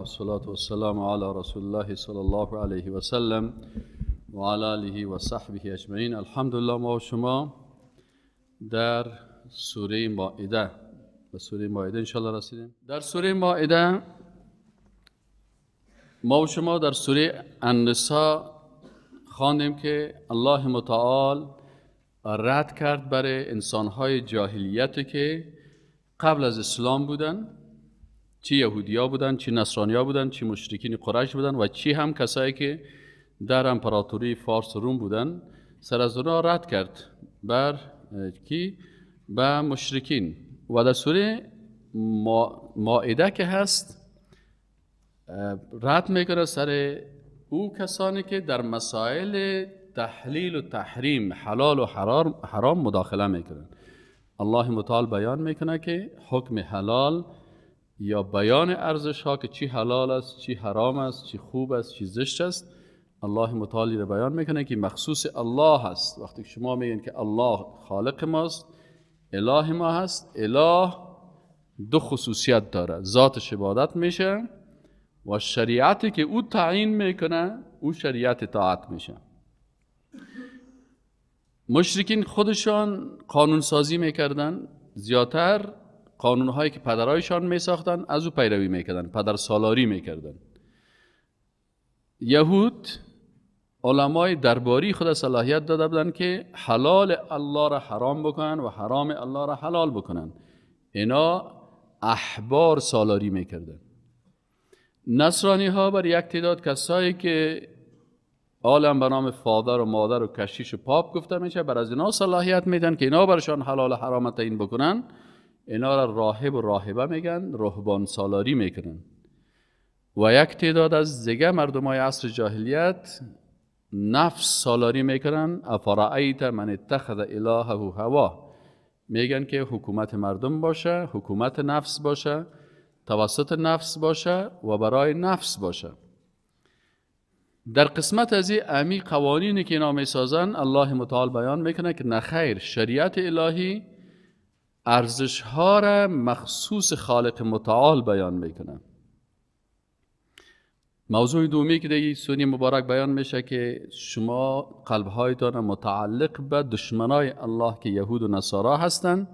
والصلاة والسلام على رسول الله صلى الله عليه وسلم وعلى آله وصحبه أجمعين الحمد لله ما شما در سوره مائده به سوره مائده الله رسیدیم در سوره مائده ما و شما در سوره النساء خواندیم که الله متعال رد کرد برای انسانهای جاهلیت که قبل از اسلام بودن چی یهودیا بودن چی نصرانیا بودن چی مشرکین قریش بودن و چی هم کسایی که در امپراتوری فارس روم بودن سر از اونها رد کرد بر کی به مشرکین و در سوره مائده که هست رد میکنه سر او کسانی که در مسائل تحلیل و تحریم حلال و حرام مداخله میکنن الله متعال بیان میکنه که حکم حلال یا بیان ارزش ها که چی حلال است چی حرام است چی خوب است چی زشت است الله متعالی بیان میکنه که مخصوص الله است وقتی شما میگین که الله خالق ماست اله ما هست اله دو خصوصیت داره ذاتش عبادت میشه و شریعتی که او تعیین میکنه او شریعت اطاعت میشه مشرکین خودشان قانون سازی میکردن زیاتر قانون هایی که پدرایشان میساختن از او پیروی میکردن پدر سالاری میکردن یهود علمای درباری خود صلاحیت داده بودن که حلال الله را حرام بکنن و حرام الله را حلال بکنن اینا احبار سالاری میکردن نصرانی ها بر یک تعداد کسایی که عالم به نام فادر و مادر و کشیش و پاپ گفته میشه بر از اینا صلاحیت میدن که اینا برشان حلال و حرام تعیین بکنن اینا را راهب و راهبه میگن رهبان سالاری میکنن و یک تعداد از دیگه مردم های عصر جاهلیت نفس سالاری میکنن افرائیت من اتخذ الهه هوا میگن که حکومت مردم باشه حکومت نفس باشه توسط نفس باشه و برای نفس باشه در قسمت از این امی قوانینی که اینا سازن الله متعال بیان میکنه که نخیر شریعت الهی ارزش ها را مخصوص خالق متعال بیان میکنه موضوع دومی که دیگه سونی مبارک بیان میشه که شما هایتان متعلق به دشمنای الله که یهود و نصارا هستند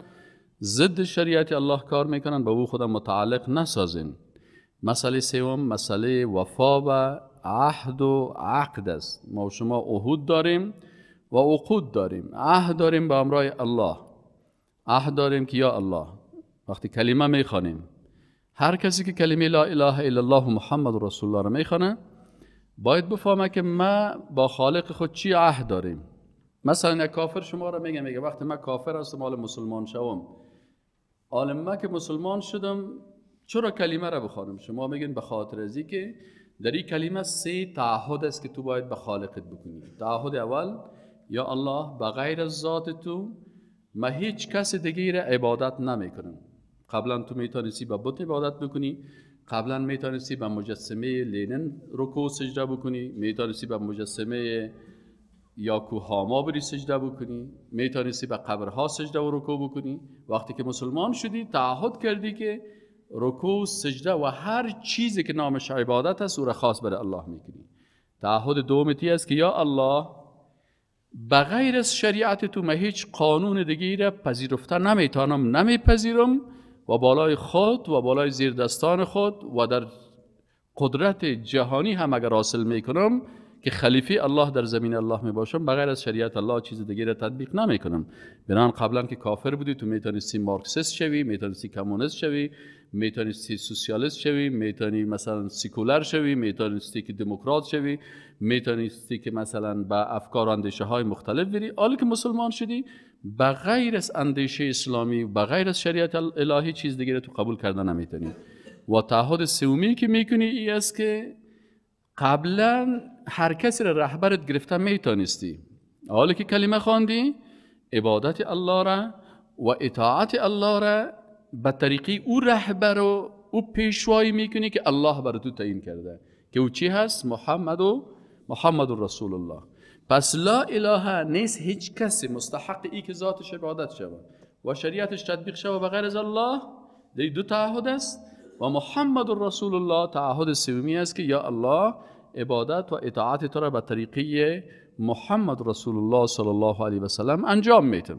ضد شریعت الله کار میکنن به او خودم متعلق نسازین مسئله سوم مسئله وفا و عهد و عقد است ما شما عهود داریم و عقود داریم عهد داریم به امرای الله عهد داریم که یا الله وقتی کلمه میخوانیم هر کسی که کلمه لا اله الا الله و محمد رسول الله را میخوانه باید بفهمه که ما با خالق خود چی عهد داریم مثلا کافر شما را میگه میگه وقتی من کافر هستم مال مسلمان شوم عالم که مسلمان شدم چرا کلمه را بخوانم شما میگین به خاطر ازی که در این کلمه سه تعهد است که تو باید به خالقت بکنی تعهد اول یا الله به غیر از ذات تو ما هیچ کس دیگه را عبادت نمیکنم قبلا تو میتونستی به بت عبادت بکنی قبلا میتونستی به مجسمه لینن رکوع سجده بکنی میتونستی به مجسمه یا کوهاما بری سجده بکنی میتونستی به قبرها سجده و رکوع بکنی وقتی که مسلمان شدی تعهد کردی که رکوع سجده و هر چیزی که نامش عبادت است او را خاص برای الله میکنی تعهد دومتی است که یا الله بغیر از شریعت تو من هیچ قانون دیگه را پذیرفته نمیتانم نمیپذیرم و بالای خود و بالای زیر دستان خود و در قدرت جهانی هم اگر حاصل میکنم که خلیفه الله در زمین الله می باشم بغیر از شریعت الله چیز دیگه را تطبیق نمی کنم بنان قبلا که کافر بودی تو می تانیستی مارکسیست شوی می تانیستی کمونیست شوی می میتونستی سوسیالیست شوی می میتونی مثلا سیکولر شوی می تانیستی که دموکرات شوی می تانیستی که مثلا به افکار اندیشه های مختلف بری حالی که مسلمان شدی بغیر از اندیشه اسلامی بغیر از شریعت الهی چیز دیگه تو قبول کردن نمیتونی و تعهد سومی که میکنی ای است که قبلا هر کسی را رهبرت گرفته میتونستی حالا که کلمه خواندی عبادت الله را و اطاعت الله را به طریقی او رهبر و او پیشوایی میکنی که الله بر تو تعیین کرده که او چی هست محمد و محمد رسول الله پس لا اله نیست هیچ کسی مستحق ای که ذاتش عبادت شود و شریعتش تطبیق شود و غیر از الله دی دو تعهد است و محمد رسول الله تعهد سومی است که یا الله عبادت و اطاعت تو را به طریقی محمد رسول الله صلی الله علیه و انجام میتم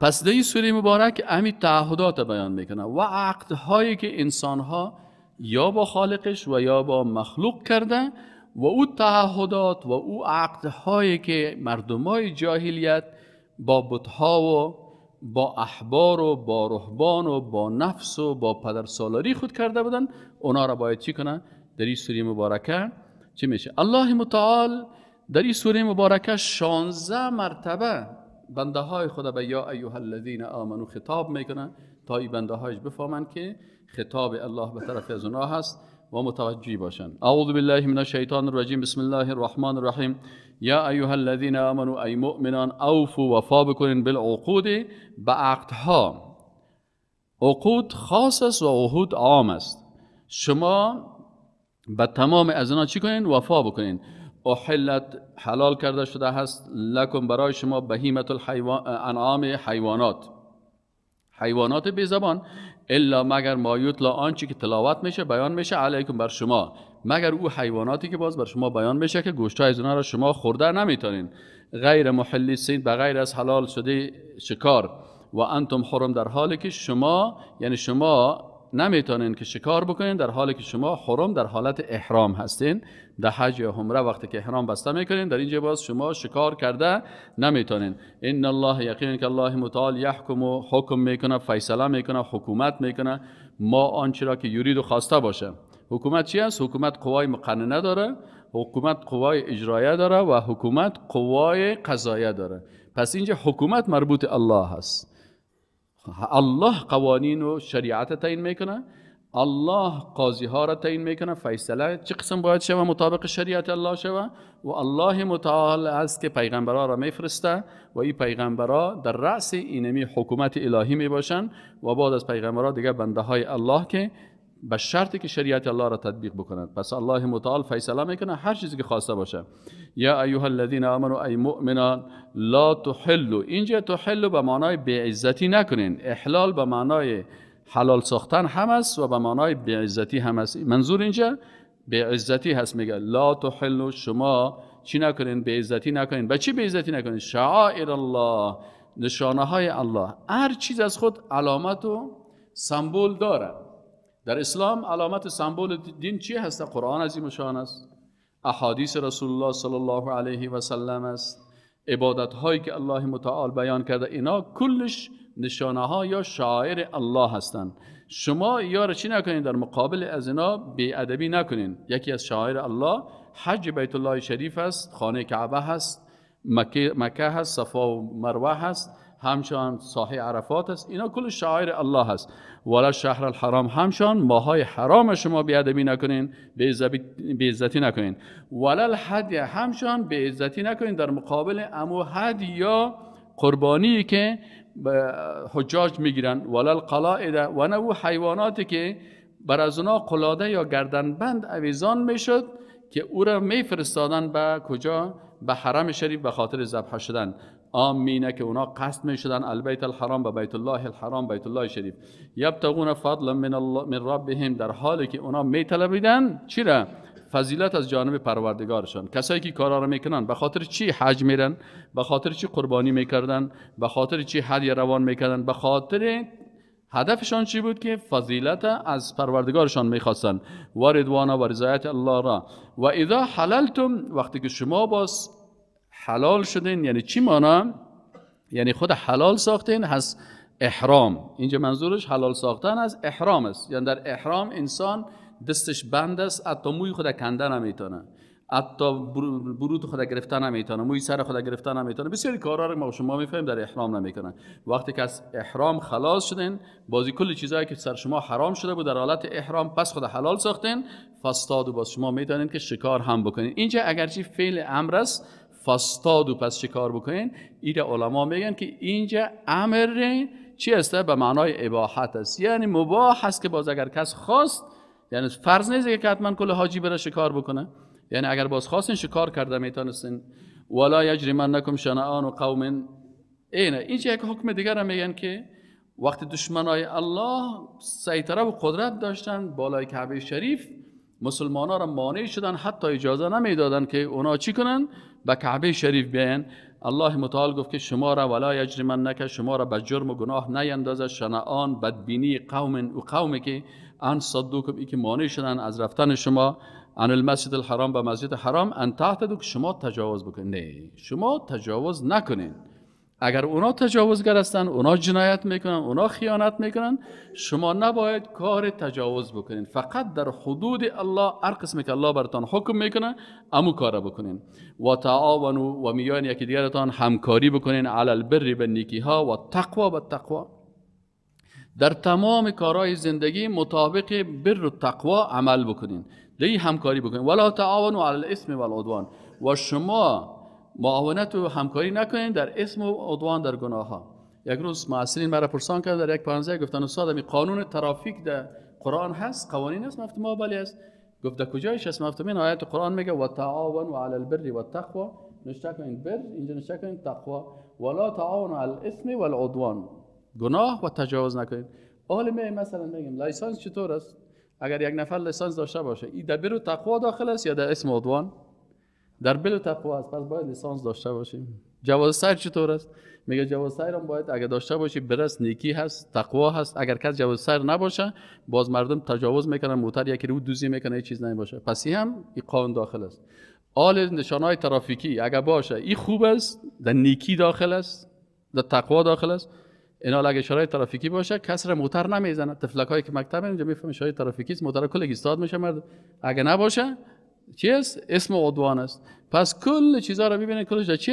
پس در سوره مبارک امی تعهدات بیان میکنه و عقدهایی که انسانها یا با خالقش و یا با مخلوق کرده و او تعهدات و او عقدهایی که مردمای جاهلیت با بتها و با احبار و با رهبان و با نفس و با پدر سالاری خود کرده بودن اونا را باید چی کنن در این سوره مبارکه چی میشه الله متعال در این سوره مبارکه 16 مرتبه بنده های خدا به یا ایها الذین آمنو خطاب میکنن تا این بنده هایش بفهمن که خطاب الله به طرف از اونا هست و متوجی باشن اعوذ بالله من الشیطان الرجیم بسم الله الرحمن الرحیم یا ایها الذین آمنوا ای مؤمنان اوفوا وفا بکنین بالعقود به عقدها عقود خاص است و عهود عام است شما به تمام از اینا چی کنین وفا بکنین احلت حلال کرده شده هست لکم برای شما بهیمت الحیوان انعام حیوانات حیوانات بی زبان الا مگر لا آنچه که تلاوت میشه بیان میشه علیکم بر شما مگر او حیواناتی که باز بر شما بیان میشه که گوشت از اونها را شما خورده نمیتونین غیر محلی سین به غیر از حلال شده شکار و انتم حرم در حالی که شما یعنی شما نمیتونین که شکار بکنین در حالی که شما حرم در حالت احرام هستین در حج و عمره وقتی که احرام بسته میکنین در اینجا باز شما شکار کرده نمیتونین ان الله یقینا که الله متعال یحکم و حکم میکنه فیصله میکنه حکومت میکنه ما آنچه را که یورید و خواسته باشه حکومت چی است حکومت قوای مقننه داره حکومت قوای اجرایه داره و حکومت قوای قضایه داره پس اینجا حکومت مربوط الله هست الله قوانین و شریعت تعیین میکنه الله قاضی ها را تعیین میکنه فیصله چه قسم باید شوه مطابق شریعت الله شوه و الله متعال است که پیغمبرها را میفرسته و این پیغمبرها در رأس اینمی حکومت الهی میباشن و بعد از پیغمبرها دیگه بنده های الله که به شرطی که شریعت الله را تطبیق بکنند پس الله متعال فیصله میکنه هر چیزی که خواسته باشه یا ایها الذین آمنوا ای مؤمنان لا تحلوا اینجا تحلوا به معنای بی عزتی نکنین احلال به معنای حلال ساختن هم است و به معنای عزتی هم است منظور اینجا بی عزتی هست میگه لا تحلوا شما چی نکنین عزتی نکنین به چی بی عزتی نکنین شعائر الله نشانه های الله هر چیز از خود علامت و سمبول داره در اسلام علامت سمبول دین چی هست؟ قرآن عظیم شان است احادیث رسول الله صلی الله علیه و سلم است عبادت هایی که الله متعال بیان کرده اینا کلش نشانه ها یا شاعر الله هستند شما یار چی نکنین در مقابل از اینا بی ادبی نکنین یکی از شاعر الله حج بیت الله شریف است خانه کعبه هست مکه, مکه هست صفا و مروه هست همچنان صاحب عرفات است اینا کل شاعر الله هست ولا شهر الحرام همشان ماهای حرام شما بیادبی نکنین به عزتی نکنین ولا الحدی همشان به نکنین در مقابل امو حد یا قربانی که حجاج میگیرن ولا القلائد و نو حیواناتی که بر از اونا قلاده یا گردنبند عویزان میشد که او را میفرستادن به کجا به حرم شریف به خاطر ذبح شدن آمینه که اونا قصد می شدن البیت الحرام به بیت الله الحرام بیت الله شریف یبتغون فضلا من, من ربهم در حالی که اونا می طلبیدن چی را فضیلت از جانب پروردگارشان کسایی که کارا رو میکنن به خاطر چی حج میرن به خاطر چی قربانی میکردن به خاطر چی حدیه روان میکردن به خاطر هدفشان چی بود که فضیلت از پروردگارشان میخواستن وارد و رضایت الله را و اذا حللتم وقتی که شما باز حلال شدین یعنی چی مانا یعنی خود حلال ساختین از احرام اینجا منظورش حلال ساختن از احرام است یعنی در احرام انسان دستش بند است حتی موی خود کنده نمیتونه حتی برود خود گرفتن نمیتونه موی سر خود گرفتن نمیتونه بسیاری کارا رو ما شما میفهمیم در احرام نمیکنن وقتی که از احرام خلاص شدین بازی کل چیزهایی که سر شما حرام شده بود در حالت احرام پس خود حلال ساختین فستاد و باز شما میتونین که شکار هم بکنین اینجا اگرچه فعل امر است فاستادو پس چه کار بکنین ایره علما میگن که اینجا امر چی به معنای اباحت است یعنی مباح هست که باز اگر کس خواست یعنی فرض نیست که حتما کل حاجی بره شکار بکنه یعنی اگر باز خواستین شکار کرده میتونستین ولا یجرمنکم شنعان و قوم اینه اینجا یک حکم دیگر هم میگن که وقتی دشمنای الله سیطره و قدرت داشتن بالای کعبه شریف مسلمان ها را مانع شدن حتی اجازه نمیدادن که اونا چی کنن به کعبه شریف بیان الله متعال گفت که شما را ولا نکه شما را به جرم و گناه نیندازد شنعان بدبینی قوم و قومی که ان کم ای که مانع شدن از رفتن شما ان المسجد الحرام به مسجد حرام ان تحت که شما تجاوز بکنید شما تجاوز نکنید اگر اونا تجاوزگر هستن اونا جنایت میکنن اونا خیانت میکنن شما نباید کار تجاوز بکنین فقط در حدود الله هر قسمی که الله برتان حکم میکنه امو کار بکنین و تعاونو و میان یکی دیگرتان همکاری بکنین علی البر به نیکی ها و تقوا به تقوا در تمام کارهای زندگی مطابق بر و تقوا عمل بکنین دیگه همکاری بکنین ولا تعاونو علی الاسم و العدوان و شما معاونت و همکاری نکنین در اسم و عدوان در گناه ها یک روز معاصرین مرا پرسان کرد در یک پانزه گفتن استاد می قانون ترافیک در قرآن هست قوانین هست مفت ما بلی هست گفت در کجایش هست من آیت قرآن میگه و تعاون و علی البر و تقوا نشته این بر اینجا نشته کنید تقوا ولا تعاون علی الاسم و العدوان گناه و تجاوز نکنید می مثلا میگم لایسانس چطور است اگر یک نفر لایسانس داشته باشه این در بر و تقوا داخل است یا در اسم عدوان در بل تقوا است پس باید لیسانس داشته باشیم جواز سیر چطور است میگه جواز سیر هم باید اگر داشته باشی برس نیکی هست تقوا هست اگر کس جواز سیر نباشه باز مردم تجاوز میکنن موتر یکی رو دوزی میکنه چیز نمیشه پس این هم این قانون داخل است آل های ترافیکی اگر باشه این خوب است در نیکی داخل است در تقوا داخل است اینا اگه شرایط ترافیکی باشه کسر موتر نمیزنه تفلک که مکتب اینجا میفهمه شرایط ترافیکی است موتر کل استاد میشه مرد اگه نباشه چیست؟ اسم عدوان است پس کل چیزا رو ببینه کلش در چی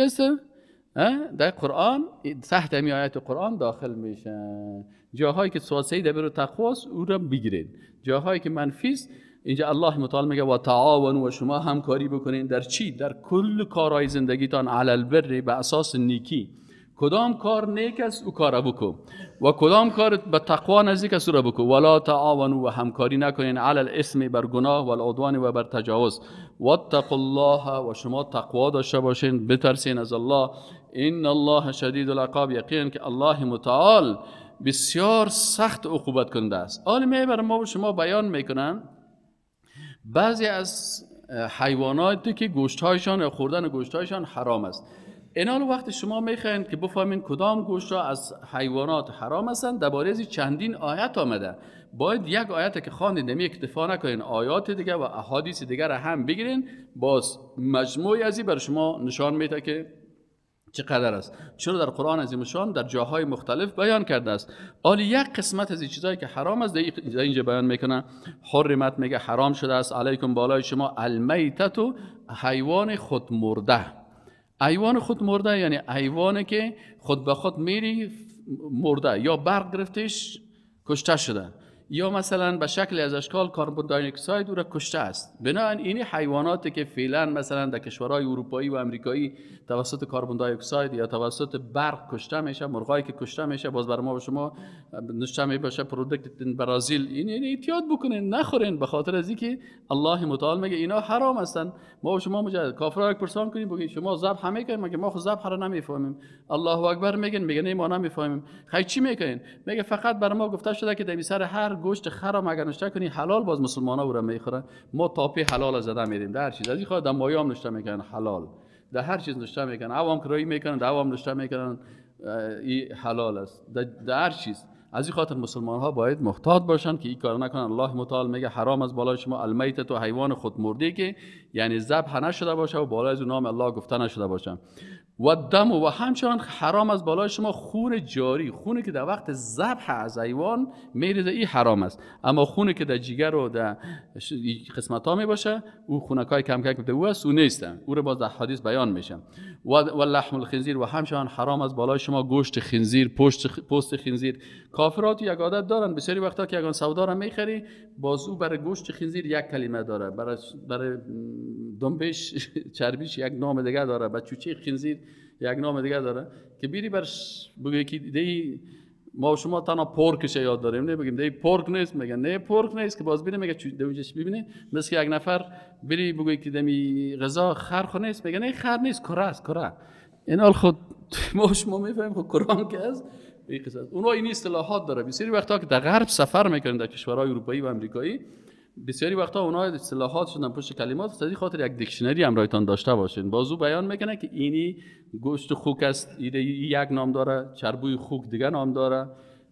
در قرآن تحت همی آیت قرآن داخل میشن جاهایی که سواسهی در برو تقویس او را بگیرین جاهایی که منفیس اینجا الله مطال میگه و تعاون و شما همکاری بکنین در چی؟ در کل کارهای زندگیتان علی بره به اساس نیکی کدام کار نیک است او کار بکو و کدام کار به تقوا نزدیک است او را بکو ولا تعاونوا و همکاری نکنین علی الاسم بر گناه و العدوان و بر تجاوز واتقوا الله و شما تقوا داشته باشین بترسین از الله این الله شدید العقاب یقین که الله متعال بسیار سخت عقوبت کننده است عالم بر ما و شما بیان میکنن بعضی از حیواناتی که گوشت هایشان یا خوردن گوشت هایشان حرام است انال وقت شما میخواین که بفهمین کدام گوشت از حیوانات حرام هستند درباره از چندین آیت آمده باید یک آیت که خواندین نمی اکتفا نکنین آیات دیگه و احادیث دیگر را هم بگیرین باز مجموعی از بر شما نشان میده که چقدر است چرا در قرآن از نشان در جاهای مختلف بیان کرده است آلی یک قسمت از این چیزایی که حرام است در اینجا بیان میکنه حرمت میگه حرام شده است علیکم بالای شما المیتت و حیوان خود مرده ایوان خود مرده یعنی ایوانه که خود به خود میری مرده یا برق گرفتش کشته شده یا مثلا به شکل از اشکال کاربون دای او را کشته است بنابراین این حیواناتی که فعلا مثلا در کشورهای اروپایی و امریکایی توسط کاربون دای اکساید یا توسط برق کشته میشه مرغایی که کشته میشه باز بر ما و شما نشته می باشه پرودکت برازیل این این احتیاط بکنین نخورین به خاطر از اینکه الله متعال میگه اینا حرام هستن ما و شما مجاهد کافر را پرسان کنیم بگید شما ذبح همه کنین مگه ما خود ذبح را نمیفهمیم الله اکبر میگن میگن ما نمیفهمیم خیلی چی میکنین میگه فقط بر ما گفته شده که در سر هر گوشت خر اگر نشته کنی حلال باز مسلمان ها او میخورن ما تاپی حلال زده میدیم در هر چیز از این خواهد در مایه هم نشته میکنن حلال در هر چیز نشته میکنن عوام کرایی میکنن در عوام نشته میکنن این حلال است در هر چیز از این خاطر مسلمان ها باید محتاط باشند که این کار نکنن الله متعال میگه حرام از بالای شما المیت تو حیوان خود مرده که یعنی ذبح نشده باشه و بالای از نام الله گفته نشده باشه و دم و همچنان حرام از بالای شما خون جاری خونی که در وقت ذبح از ایوان میریزه ای حرام است اما خونی که در جگر و در قسمت ها می باشه او خونک های کم کم او است او نیستن او رو باز در حدیث بیان میشم و لحم الخنزیر و همچنان حرام از بالای شما گوشت خنزیر پشت پوست خنزیر کافرات یک عادت دارن بسیاری وقتا که یکان سودا را میخری بازو برای گوشت خنزیر یک کلمه داره برای برای دنبش چربیش یک نام دیگه داره برای چوچه خنزیر یک نام دیگه داره که بیری بر بگه که ما شما تنها پرکش یاد داریم نه بگیم دی پرک نیست میگن نه پرک نیست که باز بینه میگه چی دوجش ببینه مثل یک نفر بری بگوی که دمی غذا خر نیست میگن نه خر نیست کره است کره این حال خود ما شما میفهمیم خود قرآن که است این قصه اونها این اصطلاحات داره بسیاری وقتا که در غرب سفر میکنن در کشورهای اروپایی و آمریکایی بسیاری وقتا اونها اصطلاحات شدن پشت کلمات از خاطر یک دیکشنری هم رایتان داشته باشین بازو بیان میکنه که اینی گوشت خوک است ایده یک نام داره چربوی خوک دیگه نام داره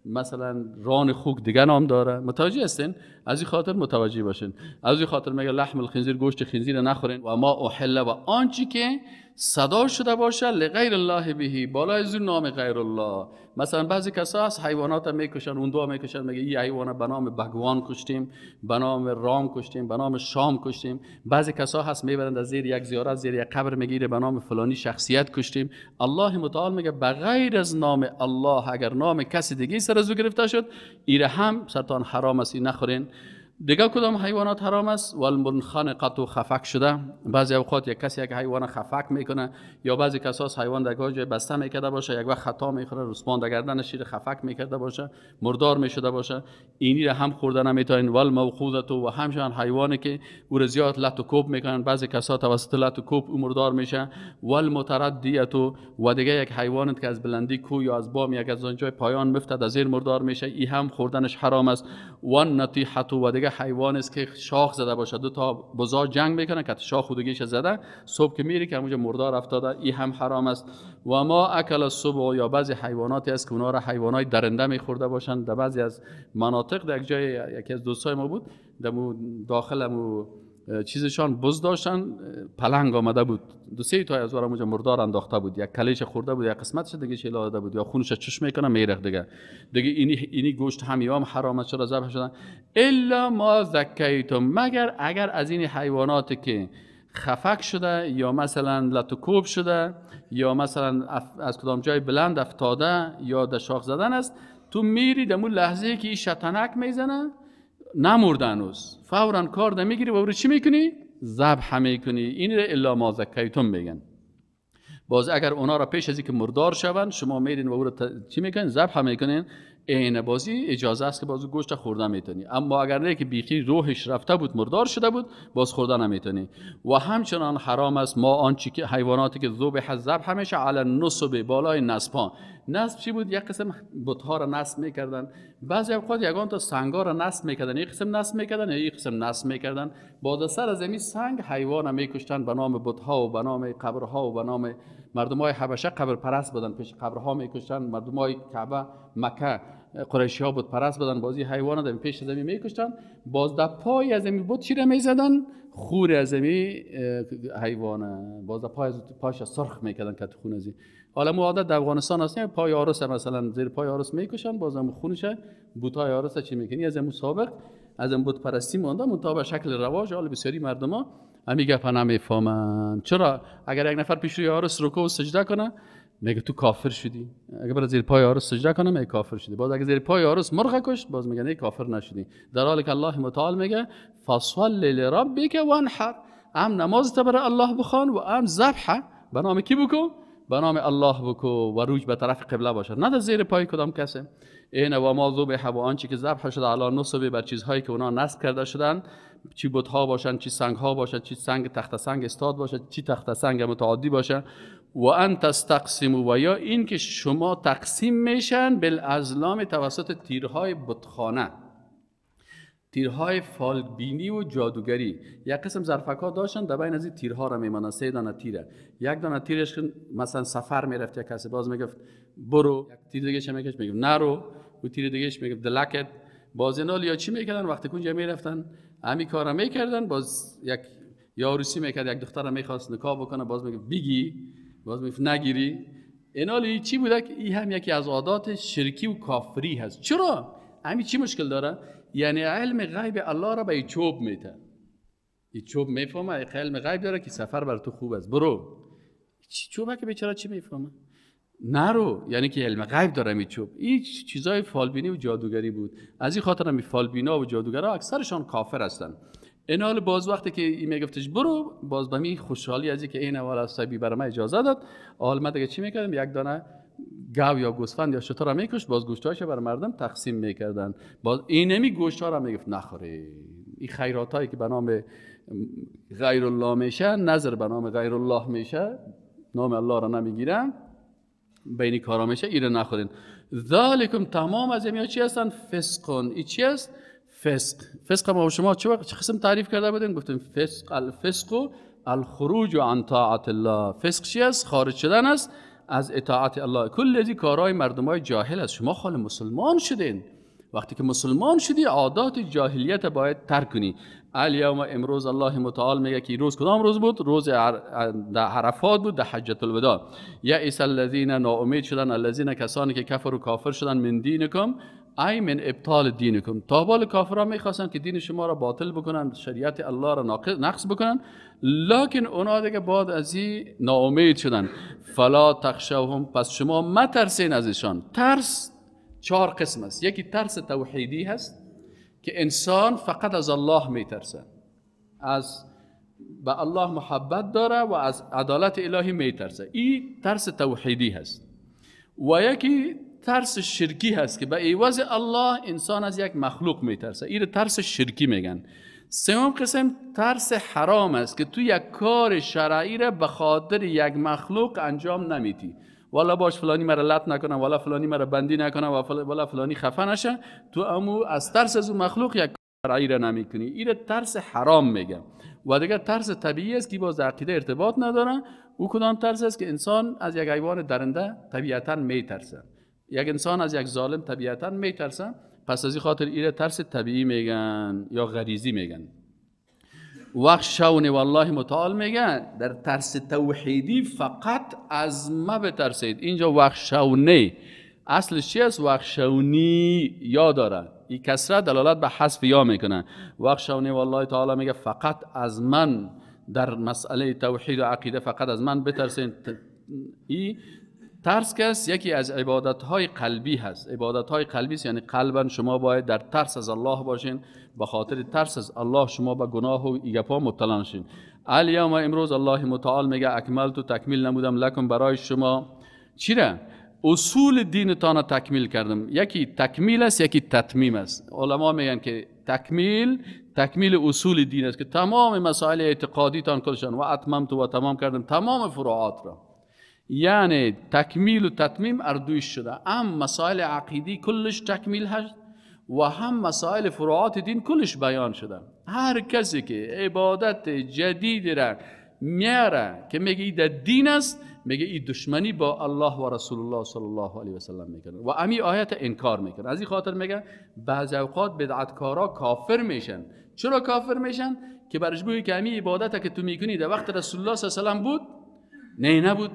مثلا ران خوک دیگه نام داره متوجه هستین از این خاطر متوجه باشین از این خاطر میگه لحم الخنزیر گوشت خنزیر نخورین و ما احله و آنچی که صدا شده باشه لغیر الله بهی بالای از نام غیر الله مثلا بعضی کسا از حیوانات هم میکشن اون دو هم میکشن میگه این حیوان به نام بگوان کشتیم به نام رام کشتیم به نام شام کشتیم بعضی کسا هست میبرند از زیر یک زیارت زیر یک قبر میگیره به نام فلانی شخصیت کشتیم الله متعال میگه به غیر از نام الله اگر نام کسی دیگه سر از او گرفته شد ایره هم سرتان حرام است نخورین دیگه کدام حیوانات حرام است و قطو و خفک شده بعضی اوقات یک کسی یک حیوان خفک میکنه یا بعضی کساس حیوان در جای بسته میکرده باشه یک وقت خطا میخوره رسمان در شیر خفک میکرده باشه مردار میشده باشه اینی را هم خورده نمیتونین وال موقوذه و همشان حیوانی که او را زیاد لط و کوب میکنن بعضی کسا توسط لط و کوب مردار میشه وال متردیه و دیگه یک حیوانت که از بلندی کو یا از بام یک از آنجای پایان میفتد از زیر مردار میشه این هم خوردنش حرام است و نتیحتو و دیگه حیوان است که شاخ زده باشه دو تا بزار جنگ میکنه که شاخ خودگیش زده صبح که میری که همونجا مردار افتاده این هم حرام است و ما اکل صبح یا بعضی حیواناتی است که اونها را حیوانای درنده میخورده باشن در بعضی از مناطق در یک جای یکی از دوستای ما بود در داخل مو چیزشان بز داشتن پلنگ آمده بود دو سه تا از اونجا مردار انداخته بود یک کلیش خورده بود یک قسمتش دیگه چیل آده بود یا خونش چش میکنه میرخ دیگه دیگه اینی اینی گوشت همیام حرام چرا ذبح شدن الا ما زکیتم مگر اگر از این حیواناتی که خفک شده یا مثلا لطکوب شده یا مثلا از کدام جای بلند افتاده یا در شاخ زدن است تو میری اون لحظه که این شتنک میزنه فورا کار نمیگیری و رو چی میکنی زبح میکنی این را الا ما زکیتون میگن باز اگر اونا را پیش از که مردار شوند شما میرین و او چی میکنین زبح میکنین این بازی اجازه است که باز گوشت خورده میتونی اما اگر نه که بیخی روحش رفته بود مردار شده بود باز خوردن نمیتونی و همچنان حرام است ما آنچه که حیواناتی که ذوب حذب همیشه علی نصب بالای ها نصب چی بود یک قسم ها را نصب میکردن بعضی اوقات یگان تا سنگ ها را نصب میکردن یک قسم نصب میکردن یا یک قسم نصب میکردن با سر از این سنگ حیوان میکشتن به نام ها و به نام ها و به نام مردم های حبشه قبر پرست بدن پیش قبرها میکشتن مردم های کعبه مکه قریشی ها بود پرست بدن بازی حیوان در پیش زمین میکشتن باز در پای از زمین بود چیره میزدن خور از زمین حیوان باز در پای از سرخ میکردن که خون از حالا مو عادت در افغانستان هست پای آرس مثلا زیر پای آرس میکشن باز هم خونشه بوتای آرس چی میکنی از مسابقه سابق از بود پرستی مانده مطابق شکل رواج حال بسیاری مردم ها من میگه پناه چرا اگر یک نفر پیش روی آرس رکوع و سجده کنه میگه تو کافر شدی اگر برای زیر پای آرس سجده کنه میگه کافر شدی باز اگر زیر پای آرس مرغ کشت باز میگه نه کافر نشدی در حالی که الله متعال میگه فصل لربک وانحر هم نماز تبر الله بخوان و هم ذبح به نام کی بکو به نام الله بکو و روش به طرف قبله باشد نه در زیر پای کدام کسی این و ما ذبح و آنچه که ذبح شده علی نصبه بر چیزهایی که اونا نصب کرده شدن چی بوت ها باشن چی سنگ ها باشن چی سنگ تخت سنگ استاد باشه چی تخت سنگ متعادی باشد و ان تستقسم و یا این که شما تقسیم میشن بالازلام توسط تیرهای بتخانه تیرهای فالبینی و جادوگری یک قسم ها داشتن در بین از این تیرها را میمانه سه دانه تیره یک دانه تیرش مثلا سفر میرفت یک کسی باز میگفت برو یک تیر دیگه چه میگفت نرو و تیر دیگهش میگفت دلکت بازنال یا چی میکردن وقتی کنجا میرفتن همین کارا میکردن باز یک یاروسی میکرد یک دختر میخواست نکاح بکنه باز میگه بگی باز میگه نگیری اینال چی بوده که این هم یکی از عادات شرکی و کافری هست چرا همین چی مشکل داره یعنی علم غیب الله را به چوب میته چوب میفهمه علم غیب داره که سفر بر تو خوب است برو چوبه که بیچاره چی میفهمه رو یعنی که علم غیب داره میچوب این چیزای فالبینی و جادوگری بود از این خاطر هم فالبینا و جادوگرا اکثرشان کافر هستن این باز وقتی که این میگفتش برو باز به می خوشحالی از که این اول عصبی برای من اجازه داد حال من دیگه چی میکردم یک دانه گاو یا گوسفند یا شتر را میکش باز گوشتاش بر مردم تقسیم میکردن باز این نمی گوشت ها را میگفت نخوری این خیرات که به نام غیر الله میشه نظر به نام غیر الله میشه نام الله را نمیگیرن کارا میشه ایره نخورین ذالکم تمام از همیا چی هستن فسقون ای چی است فسق فسق ما شما چه قسم تعریف کرده بودین گفتیم فسق الفسق و الخروج عن طاعت الله فسق چی است خارج شدن است از اطاعت الله کل ذی کارهای مردمای جاهل است شما خال مسلمان شدین وقتی که مسلمان شدی عادات جاهلیت باید ترک کنی الیوم امروز الله متعال میگه که روز کدام روز بود روز در عرفات بود در حجت الوداع یا ایس الذین ناامید شدن الذین کسانی که کفر و کافر شدن من دینکم ای من ابطال دینکم تا بال کافرا میخواستن که دین شما را باطل بکنن شریعت الله را نقص بکنن لکن اونا دیگه بعد از این ناامید شدن فلا تخشوهم پس شما مترسین ایشان ترس چهار قسم است یکی ترس توحیدی هست که انسان فقط از الله میترسه از به الله محبت داره و از عدالت الهی میترسه این ترس توحیدی هست و یکی ترس شرکی هست که به ایواز الله انسان از یک مخلوق میترسه این ترس شرکی میگن سوم قسم ترس حرام است که تو یک کار شرعی را به خاطر یک مخلوق انجام نمیتی والا باش فلانی مرا لط نکنه والا فلانی مرا بندی نکنه والا فلانی خفه نشه تو امو از ترس از اون مخلوق یک کارایی را کنی، ایره ترس حرام میگم و دیگه ترس طبیعی است که باز عقیده ارتباط نداره او کدام ترس است که انسان از یک حیوان درنده طبیعتا میترسه یک انسان از یک ظالم طبیعتا میترسه پس از این خاطر ایره ترس طبیعی میگن یا غریزی میگن وقت والله متعال میگه در ترس توحیدی فقط از ما بترسید اینجا وقت شونه اصلش چی است وقت شونی یا داره این کسره دلالت به حذف یا میکنه وقت شونه والله تعالی میگه فقط از من در مسئله توحید و عقیده فقط از من بترسید این ترس کس یکی از عبادت های قلبی هست عبادت های قلبی یعنی قلبا شما باید در ترس از الله باشین به خاطر ترس از الله شما به گناه و ایگپا مبتلا شین الیوم امروز الله متعال میگه اکمل تو تکمیل نمودم لکم برای شما چیره اصول دینتان تان تکمیل کردم یکی تکمیل است یکی تتمیم است علما میگن که تکمیل تکمیل اصول دین است که تمام مسائل اعتقادیتان کلشان و تو و تمام کردم تمام فروعات را یعنی تکمیل و تتمیم اردویش شده هم مسائل عقیدی کلش تکمیل هست و هم مسائل فروعات دین کلش بیان شده هر کسی که عبادت جدید را میاره که میگه این دین است میگه این دشمنی با الله و رسول الله صلی الله علیه و میکنه و امی آیت انکار میکنه از این خاطر میگه بعض اوقات بدعتکارا کافر میشن چرا کافر میشن که برش بوی که امی عبادت که تو میکنی در وقت رسول الله صلی الله علیه و بود نه نبود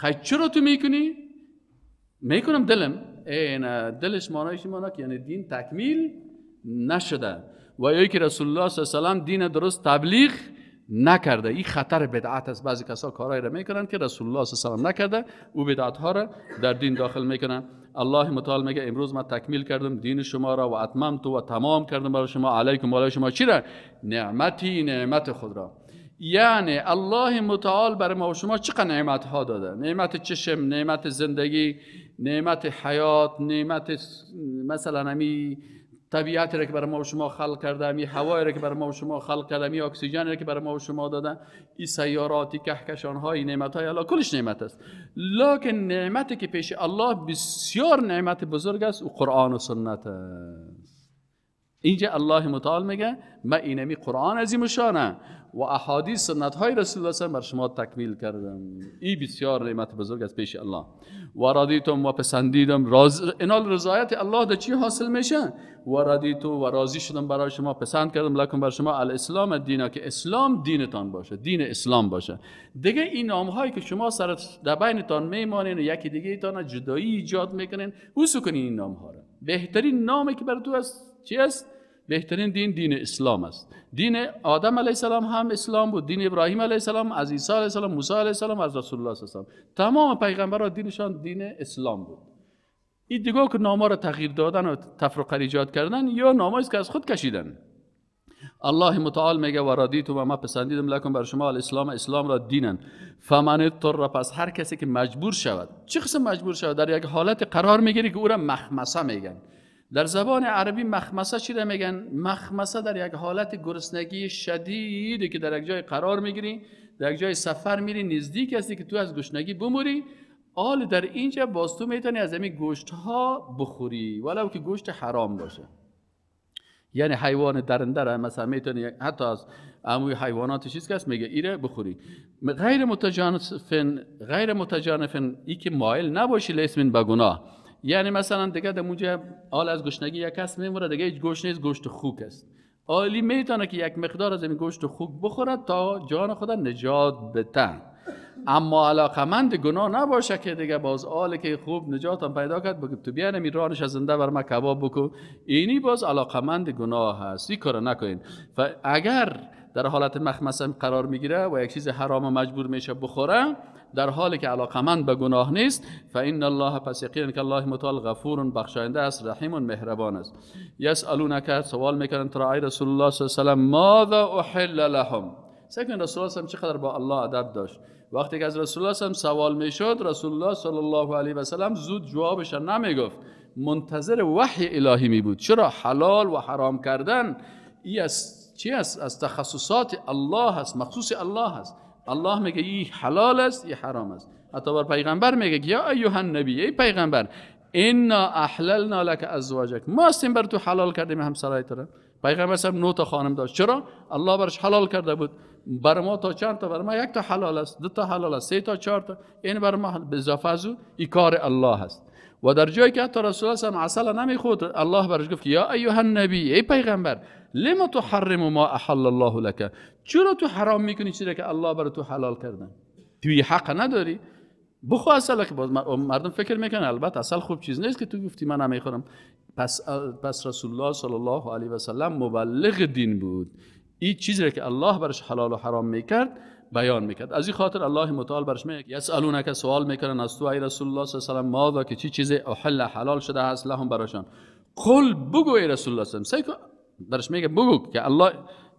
خیلی چرا تو میکنی؟ میکنم دلم این دلش مانایش که یعنی دین تکمیل نشده و یایی که رسول الله صلی الله علیه و دین درست تبلیغ نکرده این خطر بدعت است بعضی کسا کارایی را میکنن که رسول الله صلی الله علیه و نکرده او بدعت ها را در دین داخل میکنن الله متعال میگه امروز ما تکمیل کردم دین شما را و تو و تمام کردم برای شما علیکم علی شما چی را نعمتی نعمت خود را یعنی الله متعال برای ما و شما چقدر نعمت ها داده نعمت چشم نعمت زندگی نعمت حیات نعمت مثلا نمی طبیعت را که برای ما و شما خلق کرده می هوای را که برای ما و شما خلق کرده می اکسیژن را که برای ما و شما داده این سیاراتی کهکشان های نعمت های الله کلش نعمت است لکن نعمتی که پیش الله بسیار نعمت بزرگ است و قرآن و سنت است اینجا الله متعال میگه ما اینمی قرآن عظیم و شانه و احادیث سنت های رسول الله بر شما تکمیل کردم این بسیار نعمت بزرگ از پیش الله و رضیتم و پسندیدم راز... انال رضایت الله در چی حاصل میشه و رضیتو و راضی شدم برای شما پسند کردم لکن بر شما الاسلام دینا که اسلام دینتان باشه دین اسلام باشه دیگه این نام هایی که شما سر در بینتان میمانین و یکی دیگه تان جدایی ایجاد میکنین حسو کنین این نام ها را بهترین نامی که بر تو است چی است بهترین دین دین اسلام است دین آدم علیه السلام هم اسلام بود دین ابراهیم علیه السلام از عیسی علیه السلام موسی علیه السلام از رسول الله صلی تمام پیغمبران دینشان دین اسلام بود این دیگه که نامه را تغییر دادن و تفرقه ایجاد کردن یا نامه است که از خود کشیدن الله متعال میگه و تو و ما پسندیدم لکن بر شما الاسلام اسلام را دینن فمن را پس هر کسی که مجبور شود چه قسم مجبور شود در یک حالت قرار میگیری که او را مخمسه میگن در زبان عربی مخمسه چی میگن مخمسه در یک حالت گرسنگی شدیده که در یک جای قرار میگیری در یک جای سفر میری نزدیک هستی که تو از گشنگی بموری آل در اینجا باز تو میتونی از همین گوشت ها بخوری ولو که گوشت حرام باشه یعنی حیوان درنده را مثلا میتونی حتی از اموی حیوانات چیز که میگه ایره بخوری غیر متجانفن غیر متجانفن ای که مایل نباشی لیسمین به گناه یعنی مثلا دیگه در موجه آل از گشنگی یک کس میموره دیگه هیچ گوشت نیست گوشت خوک است آلی میتونه که یک مقدار از این گوشت خوک بخوره تا جان خدا نجات بتن اما علاقمند گناه نباشه که دیگه باز آل که خوب هم پیدا کرد بگو تو بیانم این رانش از زنده بر ما کباب بکو اینی باز علاقمند گناه هست این کار نکنین و اگر در حالت مخمسه قرار میگیره و یک چیز حرام مجبور میشه بخوره در حالی که علاقمند به گناه نیست فان الله پس یقین که الله متعال غفور بخشاینده است رحیم مهربان است یسالونک سوال میکنن ای رسول الله صلی الله علیه و ماذا احل لهم سکن رسول الله چقدر با الله ادب داشت وقتی که از رسول الله صلی سوال میشد رسول الله صلی الله علیه و سلم زود جوابش نمیگفت منتظر وحی الهی می بود چرا حلال و حرام کردن ای از چی است از تخصصات الله است مخصوص الله است الله میگه این حلال است این حرام است حتی بر پیغمبر میگه یا ایوه النبی ای پیغمبر اینا احللنا لک ازواجک ما هستیم بر تو حلال کردیم همسرای تو پیغمبر صاحب نو تا خانم داشت چرا الله برش حلال کرده بود بر ما تا چند تا بر ما یک تا حلال است دو تا حلال است سه تا چهار تا این یعنی بر ما به اضافه این کار الله است و در جایی که حتی رسول الله هم عسل نمیخورد الله برش گفت یا ایوه النبی ای پیغمبر لما تو حرم ما احل الله لك چرا تو حرام میکنی چیزی که الله برای تو حلال کردن توی حق نداری بخو اصل که مردم فکر میکنن البته اصل خوب چیز نیست که تو گفتی من نمیخورم پس پس رسول الله صلی الله علیه و سلم مبلغ دین بود این چیزی که الله برش حلال و حرام میکرد بیان میکرد از این خاطر الله متعال برش میگه یسالونک سوال میکنن از تو ای رسول الله صلی الله علیه و سلم ماذا که چی چیز احل حلال شده است لهم براشان قل بگو ای رسول الله صلی الله برش میگه بگو که الله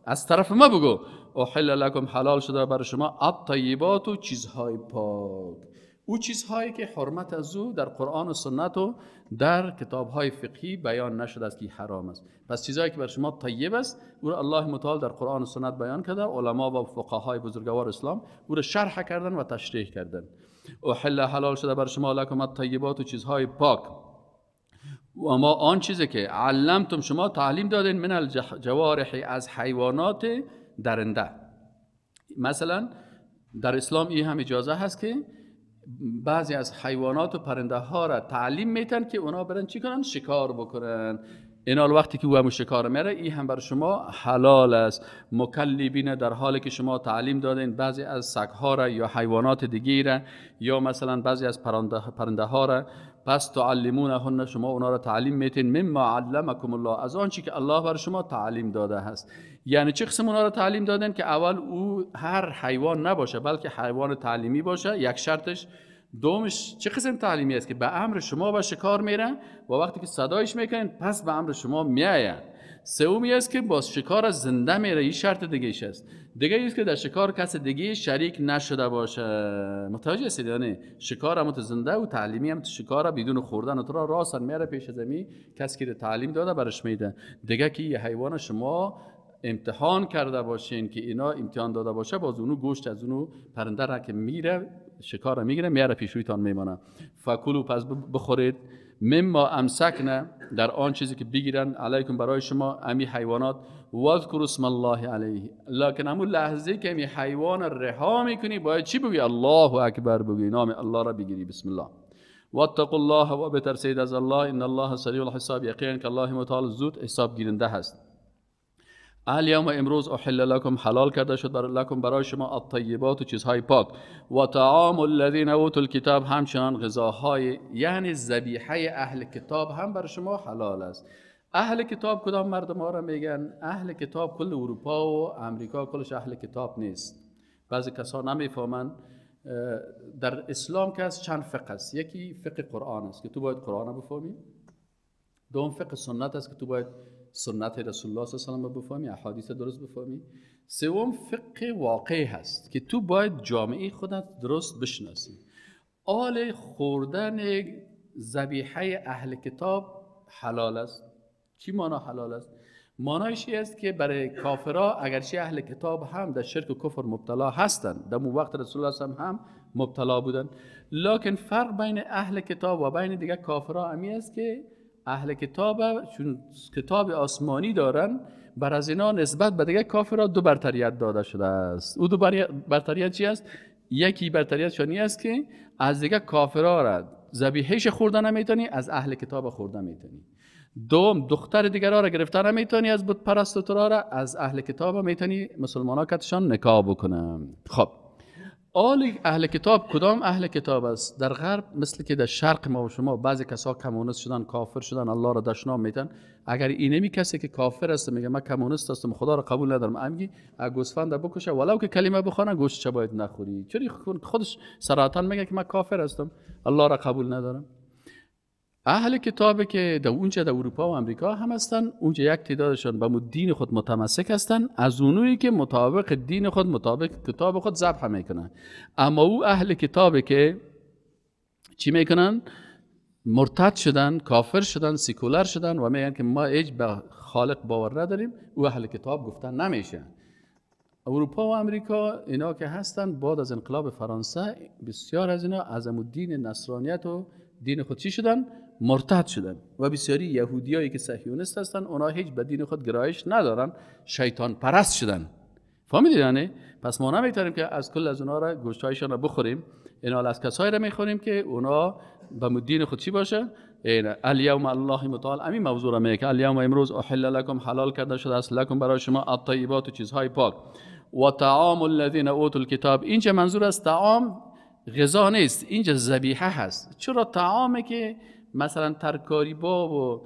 از طرف ما بگو او احل لکم حلال شده برای شما الطیبات و چیزهای پاک او چیزهایی که حرمت از او در قرآن و سنت و در کتابهای فقهی بیان نشده است که حرام است پس چیزهایی که بر شما طیب است او را الله متعال در قرآن و سنت بیان کرده علما و فقهای بزرگوار اسلام او را شرح کردن و تشریح کردن احل حلال شده بر شما لکم الطیبات و چیزهای پاک و ما آن چیزی که علمتم شما تعلیم دادین من الجوارح از حیوانات درنده مثلا در اسلام این هم اجازه هست که بعضی از حیوانات و پرنده ها را تعلیم میتن که اونا برن چی کنن شکار بکنن اینال وقتی که او شکار میره این هم بر شما حلال است مکلبین در حالی که شما تعلیم دادین بعضی از ها را یا حیوانات دیگی را یا مثلا بعضی از پرنده, پرنده ها را پس هن شما اونا را تعلیم میتین مما علمکم الله از آنچه که الله بر شما تعلیم داده هست یعنی چه قسم اونا را تعلیم دادن که اول او هر حیوان نباشه بلکه حیوان تعلیمی باشه یک شرطش دومش چه قسم تعلیمی است که به امر شما به شکار میرن و وقتی که صدایش میکنین پس به امر شما میآیند سومی است که با شکار از زنده میره این شرط دیگه ایش است دیگه است که در شکار کس دیگه شریک نشده باشه متوجه هستید یعنی شکار هم تو زنده و تعلیمی هم تو شکار بدون خوردن و تو را راستن میره پیش زمین کسی که تعلیم داده برش میده دیگه که یه حیوان شما امتحان کرده باشین که اینا امتحان داده باشه باز اونو گوشت از اونو پرنده را که میره شکار را میگیره میره پیش رویتان میمانه فکلو پس بخورید مما امسکن در آن چیزی که بگیرن علیکم برای شما امی حیوانات وذکر اسم الله علیه لکن همون لحظه که امی حیوان رها میکنی باید چی بگی الله اکبر بگی نام الله را بگیری بسم الله واتقوا الله و بترسید از الله ان الله سریع الحساب یقین که الله متعال زود حساب گیرنده هست الیوم امروز احل لکم حلال کرده شد برای لکم برای شما الطیبات و چیزهای پاک و طعام الذین اوتوا الکتاب همچنان غذاهای یعنی زبیحه اهل کتاب هم برای شما حلال است اهل کتاب کدام مردم ها را میگن اهل کتاب کل اروپا و امریکا کلش اهل کتاب نیست بعضی کسا نمیفهمن در اسلام که از چند فقه است یکی فقه قرآن است که تو باید قرآن بفهمی دوم فقه سنت است که تو باید سنت رسول الله صلی الله علیه و بفهمی احادیث درست بفهمی سوم فقه واقعی هست که تو باید جامعه خودت درست بشناسی آل خوردن ذبیحه اهل کتاب حلال است چی مانا حلال است مانایش است که برای کافرا اگرچه اهل کتاب هم در شرک و کفر مبتلا هستند در وقت رسول الله هم هم مبتلا بودند لکن فرق بین اهل کتاب و بین دیگه کافرا همی است که اهل کتاب چون کتاب آسمانی دارن بر از اینا نسبت به دیگه کافرها دو برتریت داده شده است او دو برتریت چی است یکی برتریت شانی است که از دیگه کافرا را ذبیحش خوردن نمیتونی از اهل کتاب خورده میتونی دوم دختر دیگرها را گرفته نمیتونی از بود پرستوترا را از اهل کتاب میتونی مسلمان ها کتشان نکاح بکنن خب آل اهل کتاب کدام اهل کتاب است در غرب مثل که در شرق ما و شما بعضی کسا کمونست شدن کافر شدن الله را دشنام میتن اگر این نمی کسی که کافر است میگه من کمونست هستم خدا را قبول ندارم امگی گوسفند بکشه ولو که کلمه بخونه گوشت چه باید نخوری چرا خودش سراتن میگه که من کافر هستم الله را قبول ندارم اهل کتابه که در اونجا در اروپا و امریکا هم هستن اونجا یک تعدادشان به دین خود متمسک هستن از اونویی که مطابق دین خود مطابق کتاب خود ذبح میکنن اما او اهل کتابه که چی میکنن مرتد شدن کافر شدن سیکولر شدن و میگن که ما اج به خالق باور نداریم او اهل کتاب گفتن نمیشه اروپا و امریکا اینا که هستن بعد از انقلاب فرانسه بسیار از اینا از دین نصرانیت و دین خود چی شدن مرتد شدن و بسیاری یهودیایی که صهیونیست هستن اونا هیچ به دین خود گرایش ندارن شیطان پرست شدن فهمیدید یعنی پس ما نمیتونیم که از کل از اونا را گوشتایشان را بخوریم اینا از کسایی را میخوریم که اونا به دین خود چی باشه این الیوم الله متعال امی موضوع را میگه که الیوم امروز احل لکم حلال کرده شده است لکم برای شما الطیبات و چیزهای پاک و طعام الذین اوتوا الکتاب اینجا منظور از طعام غذا نیست اینجا ذبیحه هست چرا طعامی که مثلا ترکاری با و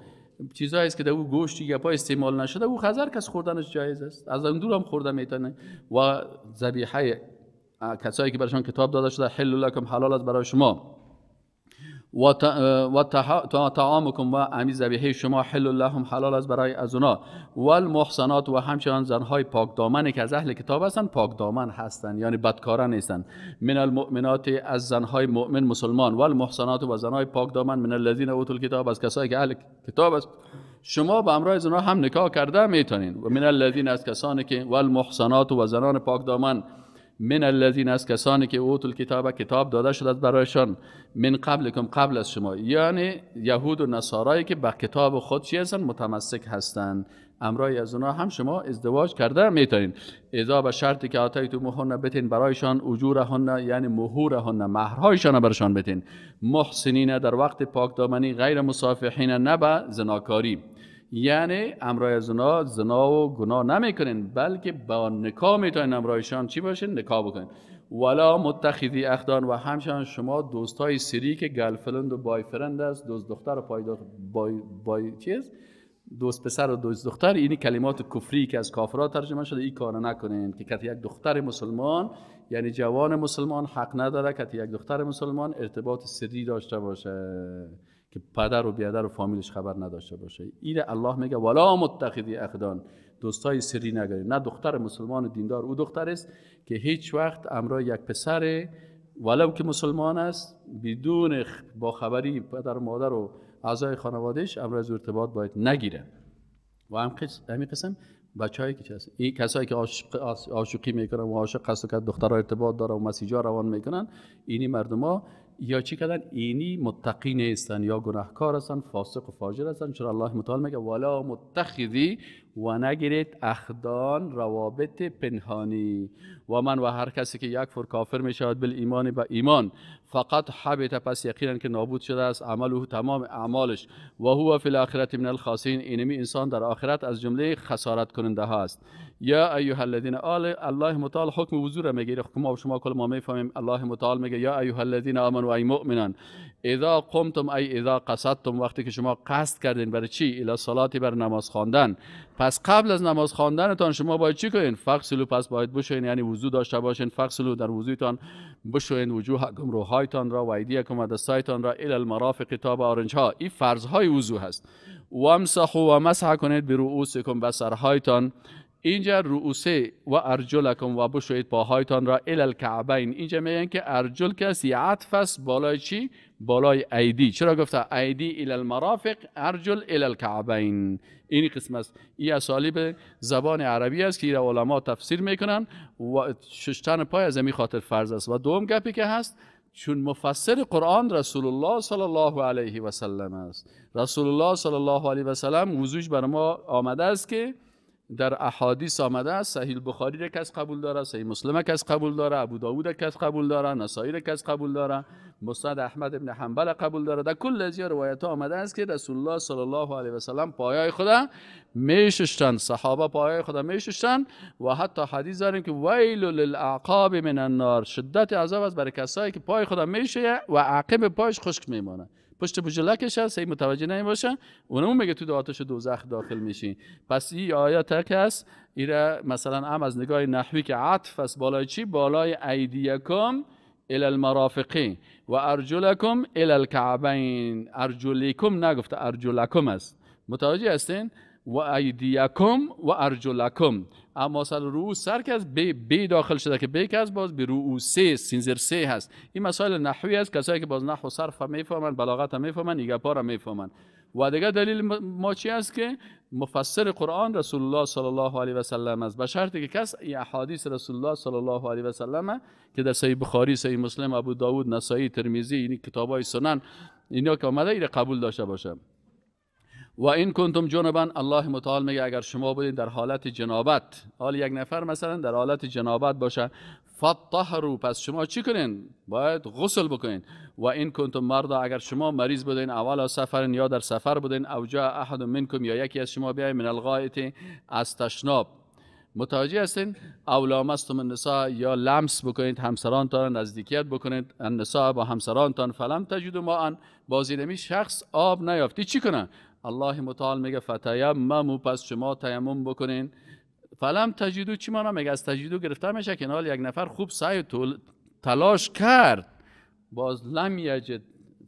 چیزایی است که در او گوشت پای استعمال نشده او خزر کس خوردنش جایز است از اون دور هم خورده میتونه و ذبیحه کسایی که برایشان کتاب داده شده حل لکم حلال است برای شما و تعامکم و امی زبیحه شما حل لهم حلال از برای از اونا و المحسنات و همچنان زنهای پاکدامنی که از اهل کتاب هستن پاکدامن هستن یعنی بدکارا نیستن من المؤمنات از زنهای مؤمن مسلمان و المحسنات و زنهای پاکدامن من الذین اوت کتاب از کسایی که اهل کتاب است شما به امرای زنها هم نکاح کرده میتونین و من الذین از کسانی که و المحسنات و زنان پاکدامن، من الذین از کسانی که اوت الکتاب کتاب داده شده برایشان من قبلکم قبل از شما یعنی یهود و نصارایی که به کتاب خود چی هستن متمسک هستند امرای از اونا هم شما ازدواج کرده میتونین اذا به شرطی که آتای تو بتین برایشان هن یعنی مهورهن مهرهایشان برشان بتین محسنین در وقت پاک دامنی غیر مصافحین نه به زناکاری یعنی امرای از زنا و گناه نمیکنین بلکه با نکاح میتونین امرایشان چی باشین نکاح بکنین ولا متخذی اخدان و همچنان شما دوستای سری که گلفرند و بایفرند است دوست دختر و پایدار بای, بای چیز دوست پسر و دوست دختر این کلمات کفری که از کافرات ترجمه شده این کار نکنین که کتی یک دختر مسلمان یعنی جوان مسلمان حق نداره که یک دختر مسلمان ارتباط سری داشته باشه که پدر و بیادر و فامیلش خبر نداشته باشه این الله میگه ولا متخذی اخدان دوستای سری نگاری نه دختر مسلمان دیندار او دختر است که هیچ وقت امرای یک پسر ولو که مسلمان است بدون با خبری پدر مادر و اعضای خانوادهش امرای از ارتباط باید نگیره و هم همین قسم بچه‌ای که هست این کسایی که عاشقی میکنن و عاشق قصد که دخترها ارتباط داره و مسیجا روان میکنن اینی مردما یا چی کردن اینی متقی نیستن یا گناهکار هستن فاسق و فاجر هستن چرا الله متعال میگه ولا متخذی و نگیرید اخدان روابط پنهانی و من و هر کسی که یک فر کافر می شود بل ایمان به ایمان فقط حبیت پس یقینا که نابود شده است عمل او تمام اعمالش و هو فی الاخرت من الخاسین اینمی انسان در آخرت از جمله خسارت کننده است یا ایها الذین آل الله متعال حکم وضو را میگیره خب ما شما کل ما میفهمیم الله متعال میگه یا ایها الذین و ای مؤمنان اذا قمتم ای اذا قصدتم وقتی که شما قصد کردین برای چی الی صلاتی بر نماز خواندن پس قبل از نماز خواندنتان شما باید چی کنین فغسلوا پس باید بشوین یعنی وضو داشته باشین فغسلوا در وضوتان بشوین وجوهکم روهایتان را و ایدیکم و دستایتان را الی المرافق تا به آرنج ها این فرض های وضو هست وامسحوا و مسح کنید به رؤوسکم و اینجا رؤوسه و ارجلکم و بشوید پاهایتان را ال الکعبین اینجا میگن که ارجل کسی عطف است بالای چی بالای ایدی چرا گفته ایدی ال المرافق ارجل ال الکعبین این قسمت است این اسالیب زبان عربی است که علما تفسیر میکنن و ششتن پای از این خاطر فرض است و دوم گپی که هست چون مفسر قرآن رسول الله صلی الله علیه و سلم است رسول الله صلی الله علیه و سلم بر ما آمده است که در احادیث آمده است صحیح بخاری را کس قبول داره صحیح مسلم کس قبول داره ابو داوود کس قبول داره نسائی کس قبول داره مسند احمد ابن حنبل قبول داره در کل از روایت ها آمده است که رسول الله صلی الله علیه و سلم پایای خدا میششتن صحابه پایای خدا میششتن و حتی حدیث داریم که ویل للاعقاب من النار شدت عذاب است برای کسایی که پای خدا میشه و عقب پایش خشک میمانه پشت بوجلکش هست هی متوجه نمی باشن اون میگه تو آتش دوزخ داخل میشین پس این آیا تک هست ایره مثلا هم از نگاه نحوی که عطف است بالای چی بالای ایدیکم الی المرافقین و ارجلکم الی الکعبین ارجلیکم نگفته ارجلکم است متوجه هستین و ایدیکم و ارجلکم اما سر رو سر که از بی, داخل شده که بی که از باز به رو سه سینزر سه هست این مسائل نحوی است کسایی که باز نحو صرف هم میفهمن بلاغت هم میفهمن ایگپا و دیگه دلیل ما چی است که مفسر قرآن رسول الله صلی الله علیه و سلم است به شرطی که کس این احادیث رسول الله صلی الله علیه و سلم که در صحیح بخاری صحیح مسلم ابو داود نسائی ترمیزی این کتابای سنن اینا که آمده ایره قبول داشته باشه و این کنتم جنبا الله متعال میگه اگر شما بودین در حالت جنابت حال یک نفر مثلا در حالت جنابت باشه فطهرو پس شما چی کنین باید غسل بکنین و این کنتم مردا اگر شما مریض بودین اول سفر یا در سفر بودین او جا احد منکم یا یکی از شما بیای من الغایت از تشناب متوجه هستین او من النساء یا لمس بکنید همسرانتان نزدیکیت بکنید النساء با همسرانتان فلم تجدوا ما ان بازی شخص آب نیافتی چی کنن الله متعال میگه فتیممو پس شما تیمم بکنین فلم تجیدو چی مانا میگه از تجیدو گرفته میشه که یک نفر خوب سعی طول تلاش کرد باز لم یجد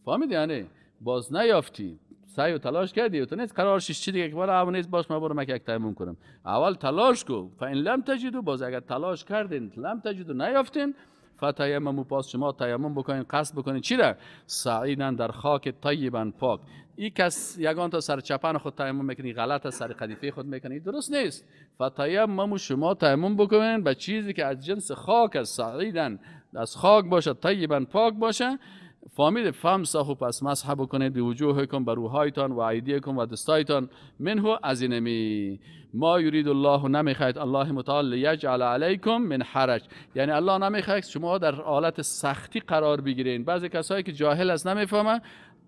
فهمیدی یعنی باز نیافتی سعی و تلاش کردی و تو نیست قرار شیش چی دیگه که بالا نیست باش ما که یک تیمم کنم اول تلاش کو این لم تجیدو باز اگر تلاش کردین لم تجیدو نیافتین فتیممو پاس شما تیمم بکنین قصد بکنین چی را سعیدن در خاک طیبن پاک این کس یگان تا سر چپن خود تیمم میکنی غلط سر قدیفه خود میکنی درست نیست فتیممو شما تیمم بکنین به چیزی که از جنس خاک از سعیدن از خاک باشه طیبن پاک باشه فامیل ساخو پس مسح بکنید به کن بر روهایتان و کن و دستایتان منه از اینمی ما یرید الله نمیخواید الله متعال یجعل علیکم من حرج یعنی الله نمیخواید شما در حالت سختی قرار بگیرین بعضی کسایی که جاهل است نمیفهمن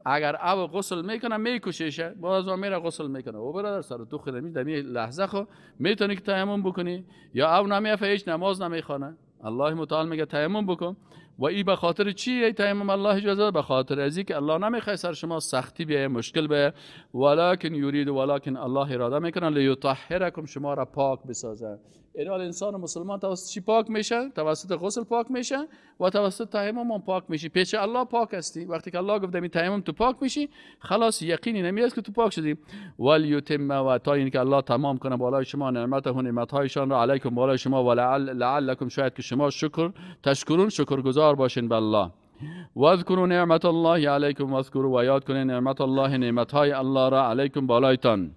اگر او غسل میکنه با باز ما میره غسل میکنه او برادر سر تو خود دمی لحظه خو میتونی که تیمم بکنی یا او نمیفه هیچ نماز نمیخونه الله متعال میگه تیمم بکن و ای به خاطر چی ای تیمم الله اجازه به خاطر از که الله نمیخوای سر شما سختی بیه مشکل به ولکن یورید ولکن الله اراده میکنن لیطهرکم شما را پاک بسازه ارال انسان مسلمان توسط چی پاک میشه توسط غسل پاک میشه و توسط تیمم پاک میشه پیش الله پاک هستی وقتی که الله گفت می تیمم تو پاک میشی خلاص یقینی نمیاد که تو پاک شدی ولیتم و تا اینکه الله تمام کنه بالای شما نعمت و نعمت هایشان را علیکم بالای شما و لعلکم شاید که شما شکر تشکرون شکرگزار باشین به الله واذکروا نعمت الله علیکم واذکروا و یاد کنین نعمت الله نعمت های الله را علیکم بالایتان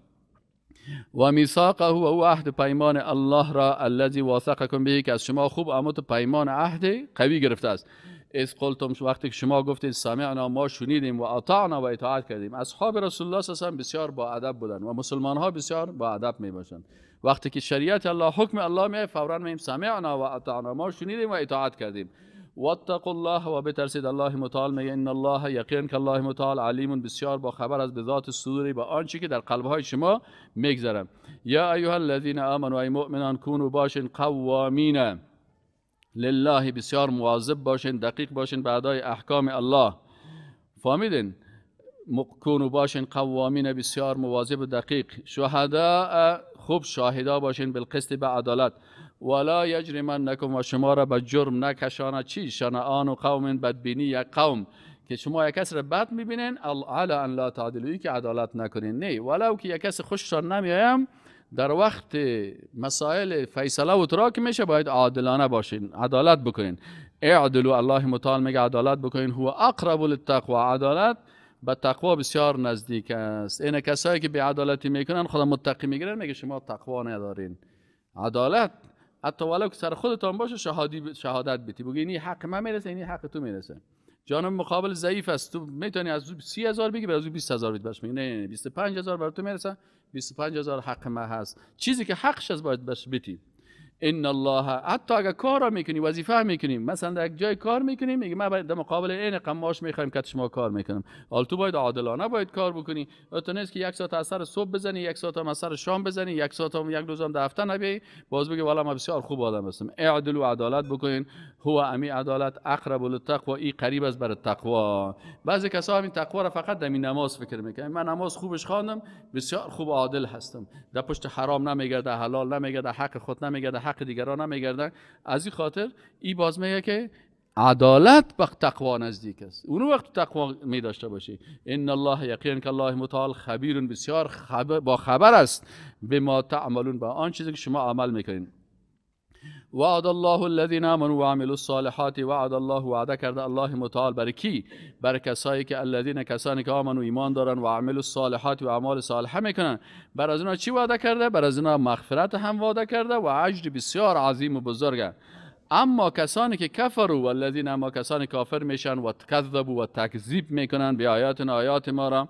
و میثاقه و عهد پیمان الله را الذی واثقکم به که از شما خوب آمد پیمان عهد قوی گرفته است از قلتم وقتی که شما گفتید سمعنا ما شنیدیم و اطعنا و اطاعت کردیم اصحاب رسول الله صلی الله بسیار با ادب بودند و مسلمان ها بسیار با ادب می باشند وقتی که شریعت الله حکم الله می فورا می سمعنا و اطعنا ما شنیدیم و اطاعت کردیم واتقوا الله و بترسید الله متعال میگه الله یقین که الله متعال علیم بسیار با خبر از بذات صدوری با آنچه که در قلبهای شما میگذرم یا ایها الذین و ای مؤمنان کونوا باشین قوامین لله بسیار مواظب باشین دقیق باشین به ادای احکام الله فهمیدین کونو باشین قوامین بسیار مواظب و دقیق شهدا خوب شاهدا باشین بالقسط به عدالت ولا یجرمنکم و شما را به جرم نکشانه چی آن و قوم بدبینی یک قوم که شما یک کس را بد میبینین علا ان لا تعدلوی که عدالت نکنین نه ولو که یک کس خوششان نمیایم در وقت مسائل فیصله و تراک میشه باید عادلانه باشین عدالت بکنین اعدلو الله متعال میگه عدالت بکنین هو اقرب للتقوی عدالت به تقوا بسیار نزدیک است این کسایی که به عدالتی میکنن خدا متقی میگیرن میگه شما تقوا ندارین عدالت حتی ولو که سر خودتان باشه شهادی شهادت بیتی بگی این حق من میرسه این حق تو میرسه جانب مقابل ضعیف است تو میتونی از سی هزار بگی به از بیست هزار بیت میگی نه نه پنج هزار برای تو میرسه پنج هزار حق من هست چیزی که حقش از باید بشه بیتی ان الله حتی اگر کار میکنی وظیفه میکنیم مثلا در یک جای کار میکنیم میگه من در مقابل عین قماش میخوایم که شما کار میکنم حال تو باید عادلانه باید کار بکنی تو نیست که یک ساعت از سر صبح بزنی یک ساعت هم از سر شام بزنی یک ساعت هم یک روز هم در هفته نبی باز بگه والا من بسیار خوب آدم هستم اعدل و عدالت بکنین هو امی عدالت اقرب للتقوا ای قریب از بر تقوا بعضی کسا همین تقوا را فقط در نماز فکر میکنن من نماز خوبش خواندم بسیار خوب عادل هستم در پشت حرام نمیگرده حلال نمیگرده حق خود نمیگرده حق دیگران هم از این خاطر ای باز میگه که عدالت به تقوا نزدیک است اون وقت تقوا می داشته باشی ان الله یقین که الله متعال خبیر بسیار خب- با خبر است به ما تعملون به آن چیزی که شما عمل میکنید وعد الله الذين امنوا وعملوا الصالحات وعد الله وعده کرده الله متعال بر کی بر کسایی که الذین کسانی که و ایمان دارن و عملوا الصالحات و اعمال صالحه میکنن بر از اونها چی وعده کرده بر از اونها مغفرت هم وعده کرده و اجر بسیار عظیم و بزرگ. اما کسانی که و الذین اما کسانی کافر میشن و کذبوا و تکذیب میکنن به آیاتنا آیات ما را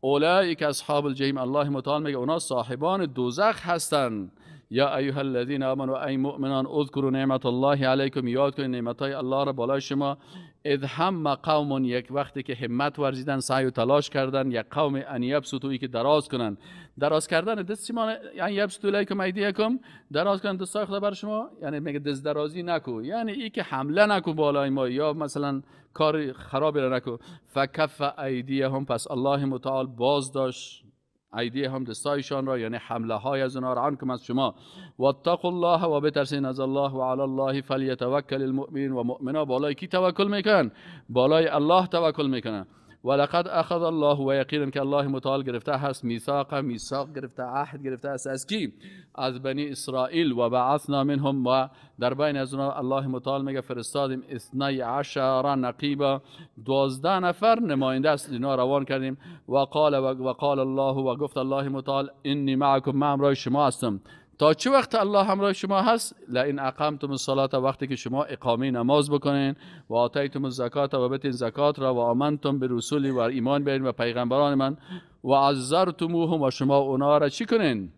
اولئک اصحاب الجحیم الله متعال میگه اونا صاحبان دوزخ هستند یا ایها الذين امنوا ای مؤمنان اذکرو نعمت الله علیکم یاد کنید نعمت های الله را بالای شما اذ هم قوم یک وقتی که همت ورزیدن سعی و تلاش کردن یک قوم ان یبسطو که دراز کنن دراز کردن دست شما ان یبسطو الیکم ایدیکم دراز کردن دست خدا بر شما یعنی میگه دست درازی نکو یعنی ای که حمله نکو بالای ما یا مثلا کار خرابی را نکو فکف ایدیهم پس الله متعال باز داشت ایدی هم دستایشان را یعنی حمله های از اونها را عنکم از شما و اتقوا الله و بترسین از الله و علی الله فلیتوکل المؤمن و مؤمنا بالای کی توکل میکنن بالای الله توکل میکنن ولقد اخذ الله ويقينا یقینا الله متعال گرفته هست ميثاق ميثاق گرفته عهد گرفته است از کی از بني اسرائيل وبعثنا منهم و در بین از الله متعال میگه فرستادیم 12 نقيبا 12 نفر نماینده است اینا روان کردیم و قال و قال الله و گفت الله متعال اني معكم ما امرای شما هستم تا چه وقت الله همراه شما هست لئن اقمتم الصلاه وقتی که شما اقامه نماز بکنین و آتیتم الزکات و بتین زکات را و آمنتم به رسولی و ایمان برین و پیغمبران من و عزرتموهم و شما اونا را چی کنین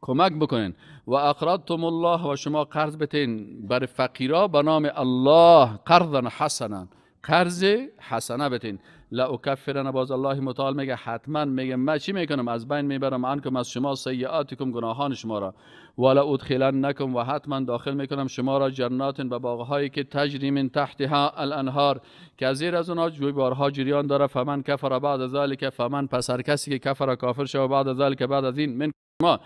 کمک بکنین و اقرضتم الله و شما قرض بتین بر فقیرا به نام الله قرضا حسنا قرض حسنه بتین لا اکفرن باز الله متعال میگه حتما میگه ما چی میکنم از بین میبرم انکم از شما سیئاتکم گناهان شما را ولا ادخلن نکم و حتما داخل میکنم شما را جنات و باغهایی که تجری من تحتها الانهار که زیر از اونها بارها جریان داره فمن کفر بعد از ذلک فمن پس هر کسی که کفر کافر شد بعد از ذلک بعد از این من ما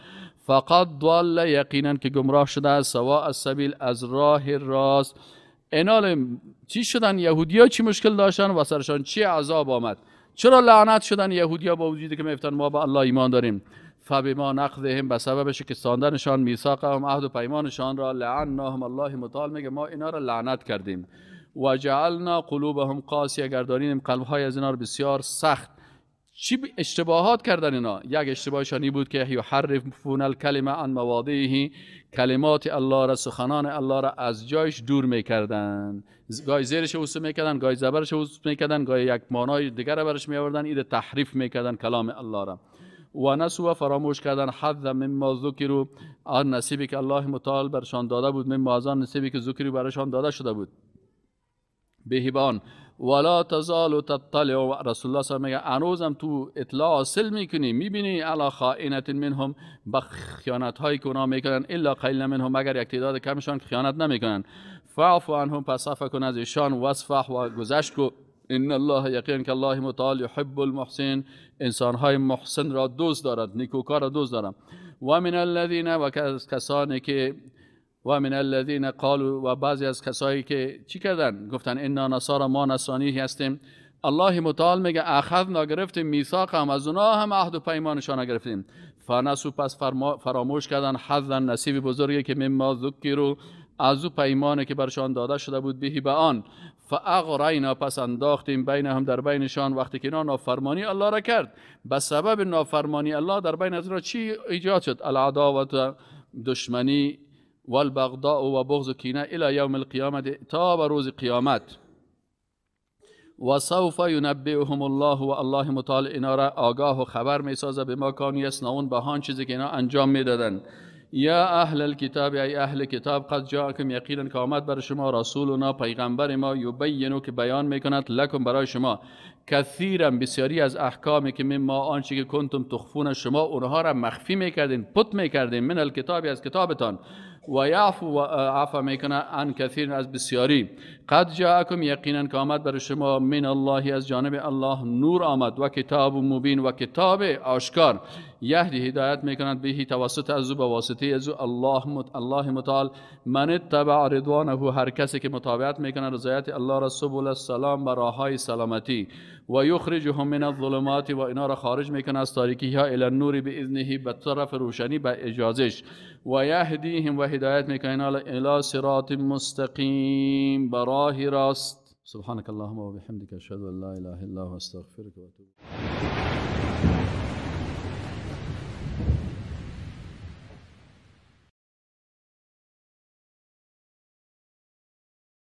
فقط ضال یقینا که گمراه شده از سوا از سبیل از راه راست انال چی شدن یهودیا چی مشکل داشتن و سرشان چی عذاب آمد چرا لعنت شدن یهودیا با وجودی که میفتن ما به الله ایمان داریم نقضه هم به سبب شکستاندنشان هم عهد و پیمانشان را هم الله متعال میگه ما اینا را لعنت کردیم و جعلنا قلوبهم قاسیه گردانیم های از اینا بسیار سخت چی اشتباهات کردن اینا یک اشتباهشان این بود که یحرفون الکلمه عن مواضعه کلمات الله را سخنان الله را از جایش دور میکردن گاهی زیرش اوس میکردن گاهی زبرش اوس میکردن گاهی یک مانای دیگر را برش میآوردن ایده تحریف میکردن کلام الله را و نسو و فراموش کردن حد من ذکر رو آن نصیبی که الله متعال برشان داده بود من از آن نصیبی که ذکری برشان داده شده بود بهیبان ولا تزال تطلع و رسول الله صلی میگه آله تو اطلاع حاصل میکنی میبینی علا خائنت منهم بخ خیانت هایی که اونا میکنن الا قلیل منهم مگر یک تعداد کمشان خیانت نمیکنن فاف عنهم پس عفو کن از ایشان وصفح و گذشت کو ان الله یقین که الله متعال یحب المحسن انسان های محسن را دوست دارد نیکوکار را دوست دارم و من الذين و کسانی که و من الذین قالوا و بعضی از کسایی که چی کردن گفتن انا نصارا ما نصانی هستیم الله متعال میگه اخذ نگرفتیم میثاق هم از اونا هم عهد و پیمانشان گرفتیم فنسو پس فراموش کردن حظا نصیب بزرگی که مما ذکی رو از او پیمانی که برشان داده شده بود بهی به آن فاغرینا پس انداختیم بین هم در بینشان وقتی که اینا نافرمانی الله را کرد به سبب نافرمانی الله در بین از را چی ایجاد شد العداوت دشمنی والبغضاء و بغض کینه الی یوم القیامت تا روز قیامت و الله و الله متعال اینا را آگاه و خبر می سازه به ما کانی بهان به هان چیزی که اینا انجام میدادن یا اهل الکتاب ای اهل کتاب قد جاکم یقینا که آمد بر شما رسولنا پیغمبر ما یبینو که بیان میکند لکم برای شما کثیرا بسیاری از احکامی که مما آنچه که کنتم تخفون شما اونها را مخفی میکردین پت میکردین من الکتاب از کتابتان و یعفو عفا میکنه عن کثیر از بسیاری قد جاءکم یقینا که آمد بر شما من الله از جانب الله نور آمد و کتاب مبین و کتاب آشکار یهدی هدایت میکند بهی توسط از به واسطه از الله مت الله متعال من اتبع رضوانه هر کسی که مطابقت میکنه رضایت الله را سبول السلام و راه های سلامتی ويخرجهم من الظلمات و را خارج میکنه از تاریکی ها الى النور باذنه بطرف روشاني بإجازش ويهديهم وهداية و الى صراط مستقيم براه راست سبحانك اللهم وبحمدك اشهد ان لا اله الا انت استغفرك واتوب إليك